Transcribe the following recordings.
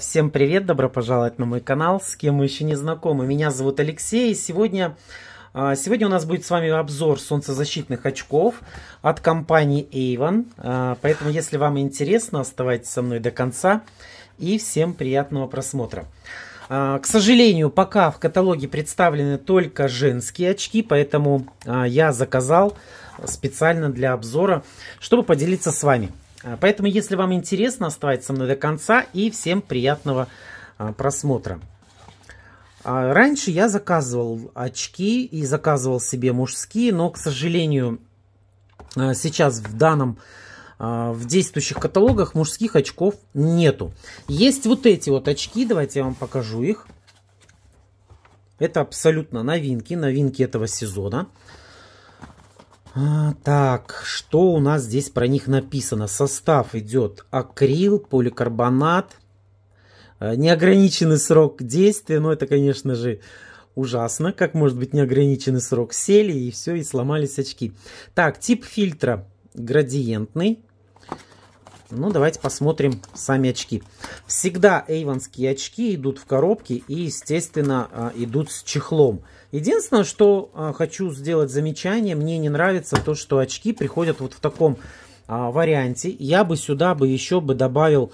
Всем привет, добро пожаловать на мой канал, с кем мы еще не знакомы. Меня зовут Алексей, и сегодня, а, сегодня у нас будет с вами обзор солнцезащитных очков от компании Avon. А, поэтому, если вам интересно, оставайтесь со мной до конца, и всем приятного просмотра. А, к сожалению, пока в каталоге представлены только женские очки, поэтому я заказал специально для обзора, чтобы поделиться с вами. А, поэтому, если вам интересно, оставайтесь со мной до конца и всем приятного а, просмотра. А, раньше я заказывал очки и заказывал себе мужские, но, к сожалению, сейчас в данном в действующих каталогах мужских очков нету. Есть вот эти вот очки, давайте я вам покажу их. Это абсолютно новинки, новинки этого сезона. А, так, что у нас здесь про них написано? Состав идет акрил, поликарбонат, э, неограниченный срок действия, но это, конечно же, ужасно, как может быть неограниченный срок сели, и все, и сломались очки. Так, тип фильтра градиентный, ну, давайте посмотрим сами очки. Всегда эйвонские очки идут в коробке и, естественно, а, идут с чехлом. Единственное, что а, хочу сделать замечание, мне не нравится то, что очки приходят вот в таком а, варианте. Я бы сюда бы еще бы добавил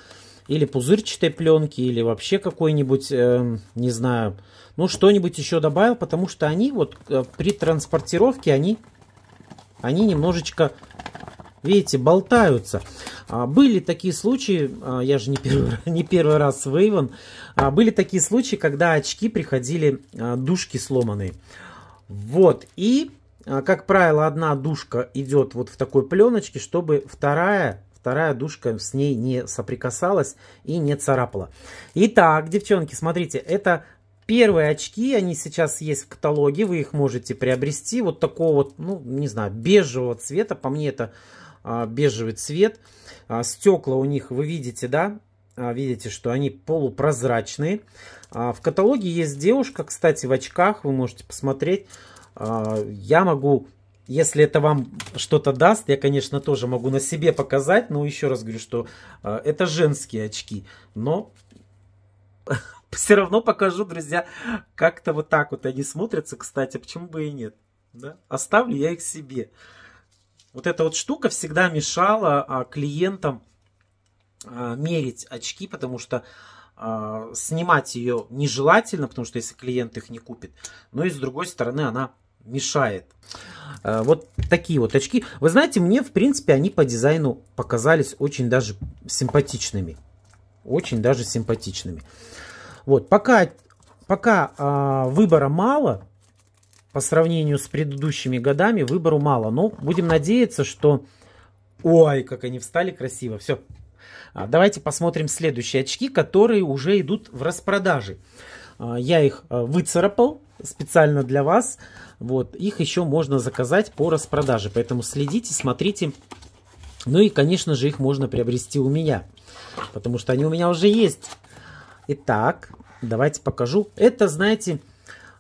или пузырчатой пленки, или вообще какой-нибудь, э, не знаю, ну что-нибудь еще добавил, потому что они вот э, при транспортировке, они, они немножечко Видите, болтаются. А, были такие случаи, а, я же не первый, не первый раз выявлен, а, были такие случаи, когда очки приходили душки сломанные. Вот, и, как правило, одна душка идет вот в такой пленочке, чтобы вторая, вторая душка с ней не соприкасалась и не царапала. Итак, девчонки, смотрите, это первые очки, они сейчас есть в каталоге, вы их можете приобрести вот такого вот, ну, не знаю, бежевого цвета, по мне это а, бежевый цвет. А, стекла у них, вы видите, да? А, видите, что они полупрозрачные. В каталоге есть девушка, кстати, в очках, вы можете посмотреть. Я могу, если это вам что-то даст, я, конечно, тоже могу на себе показать, но еще раз говорю, что это женские очки. Но все равно покажу, друзья, как-то вот так вот они смотрятся, кстати, почему бы и нет. Да? Оставлю я их себе вот эта вот штука всегда мешала а, клиентам а, мерить очки, потому что а, снимать ее нежелательно, потому что если клиент их не купит, но и с другой стороны она мешает. Вот такие вот очки. Вы знаете, мне в принципе они по дизайну показались очень даже симпатичными. Очень даже симпатичными. Вот, пока, пока а, выбора мало, по сравнению с предыдущими годами выбору мало. Но будем надеяться, что... Ой, как они встали красиво. Все. А, давайте посмотрим следующие очки, которые уже идут в распродаже. А, я их а, выцарапал специально для вас. Вот. Их еще можно заказать по распродаже. Поэтому следите, смотрите. Ну и, конечно же, их можно приобрести у меня. Потому что они у меня уже есть. Итак, давайте покажу. Это, знаете,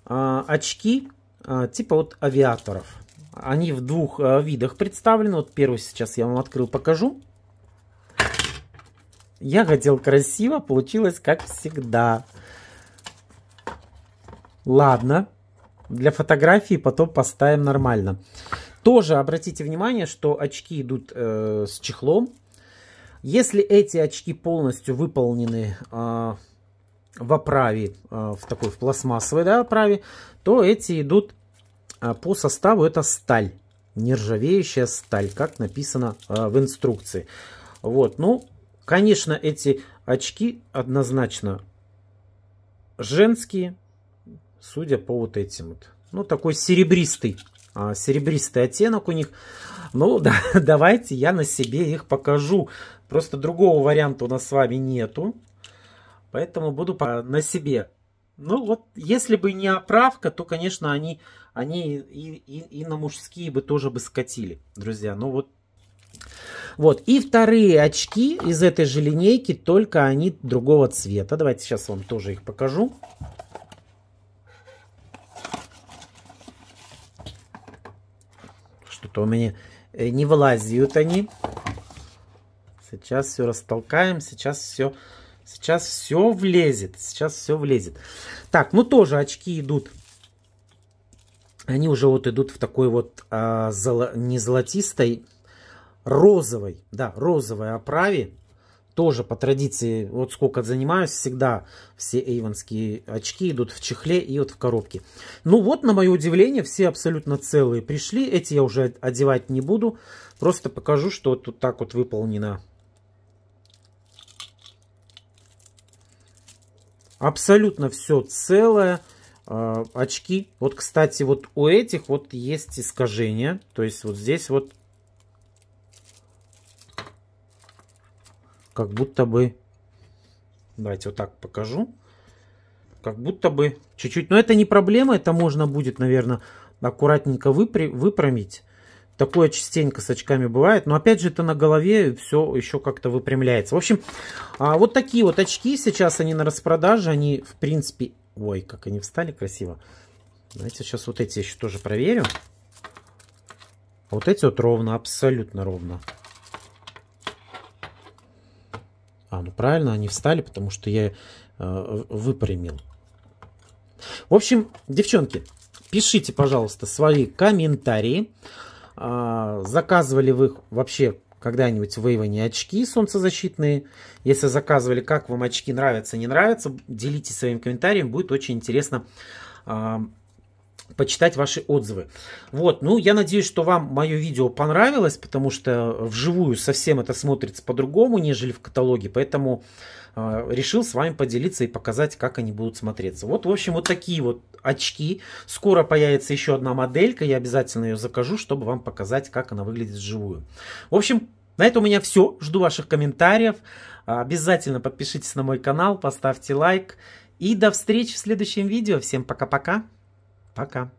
очки а, типа вот авиаторов. Они в двух а, видах представлены. Вот первый сейчас я вам открыл, покажу. Я хотел красиво, получилось как всегда. Ладно, для фотографии потом поставим нормально. Тоже обратите внимание, что очки идут э, с чехлом. Если эти очки полностью выполнены э, в оправе, э, в такой в пластмассовой да, оправе, то эти идут а по составу это сталь, нержавеющая сталь, как написано а, в инструкции. Вот, ну, конечно, эти очки однозначно женские, судя по вот этим вот. Ну, такой серебристый, а, серебристый оттенок у них. Ну, да, давайте я на себе их покажу. Просто другого варианта у нас с вами нету. Поэтому буду на себе. Ну, вот если бы не оправка, то, конечно, они они и, и, и на мужские бы тоже бы скатили, друзья. Ну вот вот. И вторые очки из этой же линейки, только они другого цвета. Давайте сейчас вам тоже их покажу. Что-то у меня э, не вылазят они. Сейчас все растолкаем, сейчас все, сейчас все влезет, сейчас все влезет. Так, ну тоже очки идут они уже вот идут в такой вот а, золо, не золотистой, розовой, да, розовой оправе. Тоже по традиции, вот сколько занимаюсь, всегда все эйвонские очки идут в чехле и вот в коробке. Ну вот, на мое удивление, все абсолютно целые пришли. Эти я уже одевать не буду. Просто покажу, что тут так вот выполнено. Абсолютно все целое. Э, очки. Вот, кстати, вот у этих вот есть искажение. То есть вот здесь вот как будто бы... Давайте вот так покажу. Как будто бы чуть-чуть... Но это не проблема, это можно будет, наверное, аккуратненько выпри... выпрямить. Такое частенько с очками бывает. Но опять же, это на голове все еще как-то выпрямляется. В общем, а, вот такие вот очки сейчас, они на распродаже. Они, в принципе, Ой, как они встали красиво. Давайте сейчас вот эти еще тоже проверю. А вот эти вот ровно, абсолютно ровно. А, ну правильно, они встали, потому что я э, выпрямил. В общем, девчонки, пишите, пожалуйста, свои комментарии. Э, заказывали вы их вообще когда-нибудь вейвани очки солнцезащитные. Если заказывали, как вам очки нравятся, не нравятся, делитесь своим комментарием, будет очень интересно а, почитать ваши отзывы. Вот, ну, я надеюсь, что вам мое видео понравилось, потому что вживую совсем это смотрится по-другому, нежели в каталоге, поэтому э, решил с вами поделиться и показать, как они будут смотреться. Вот, в общем, вот такие вот очки. Скоро появится еще одна моделька, я обязательно ее закажу, чтобы вам показать, как она выглядит вживую. В общем, на этом у меня все. Жду ваших комментариев. Обязательно подпишитесь на мой канал, поставьте лайк. И до встречи в следующем видео. Всем пока-пока. Пока.